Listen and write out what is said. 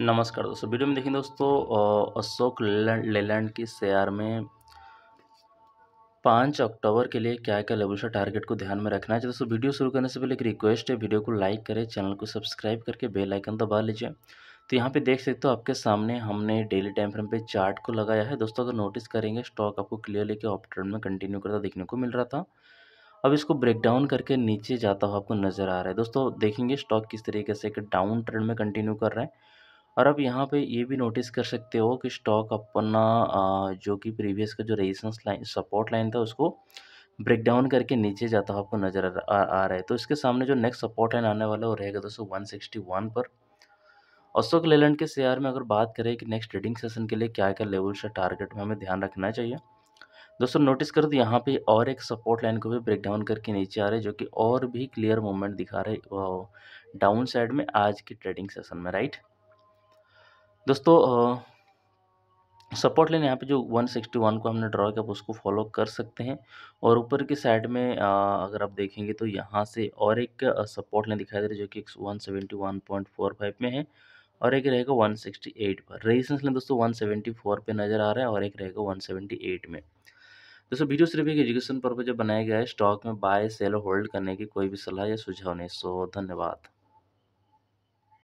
नमस्कार दोस्तों वीडियो में देखें दोस्तों अशोक लेलैंड की शेयर में पाँच अक्टूबर के लिए क्या क्या लेवल टारगेट को ध्यान में रखना है तो दोस्तों वीडियो शुरू करने से पहले एक रिक्वेस्ट है वीडियो को लाइक करें चैनल को सब्सक्राइब करके बेल आइकन दबा लीजिए तो यहाँ पे देख सकते हो आपके सामने हमने डेली टाइम फ्रेम पे चार्ट को लगाया है दोस्तों अगर नोटिस करेंगे स्टॉक आपको क्लियरली के ऑप्टर्न ट्रेंड में कंटिन्यू करता देखने को मिल रहा था अब इसको ब्रेक डाउन करके नीचे जाता हुआ आपको नज़र आ रहा है दोस्तों देखेंगे स्टॉक किस तरीके से एक डाउन ट्रेंड में कंटिन्यू कर रहा है और आप यहाँ पे ये भी नोटिस कर सकते हो कि स्टॉक अपना जो कि प्रीवियस का जो रेजिस्टेंस लाइन सपोर्ट लाइन था उसको ब्रेक डाउन करके नीचे जाता हुआ आपको नज़र आ, आ रहा है तो इसके सामने जो नेक्स्ट सपोर्ट लाइन आने वाला वो रहेगा दोस्तों वन सिक्सटी वन पर अशोक लेलैंड के शेयर में अगर बात करें कि नेक्स्ट ट्रेडिंग सेशन के लिए क्या क्या लेवल से टारगेट में हमें ध्यान रखना चाहिए दोस्तों नोटिस करो तो यहाँ पर और एक सपोर्ट लाइन को भी ब्रेक डाउन करके नीचे आ रहे जो कि और भी क्लियर मूवमेंट दिखा रहे डाउन साइड में आज के ट्रेडिंग सेशन में राइट दोस्तों सपोर्ट लाइन यहाँ पे जो 161 को हमने ड्रॉ किया उसको फॉलो कर सकते हैं और ऊपर की साइड में आ, अगर आप देखेंगे तो यहाँ से और एक सपोर्ट लाइन दिखाई दे रही है जो कि 171.45 में है और एक रहेगा 168 पर रेजिस्टेंस लाइन दोस्तों 174 पे नज़र आ रहा है और एक रहेगा 178 में दोस्तों वीडियो सिर्फ एक एजुकेशन पर्पज बनाया गया है स्टॉक में बाय सेल होल्ड करने की कोई भी सलाह या सुझाव नहीं सो धन्यवाद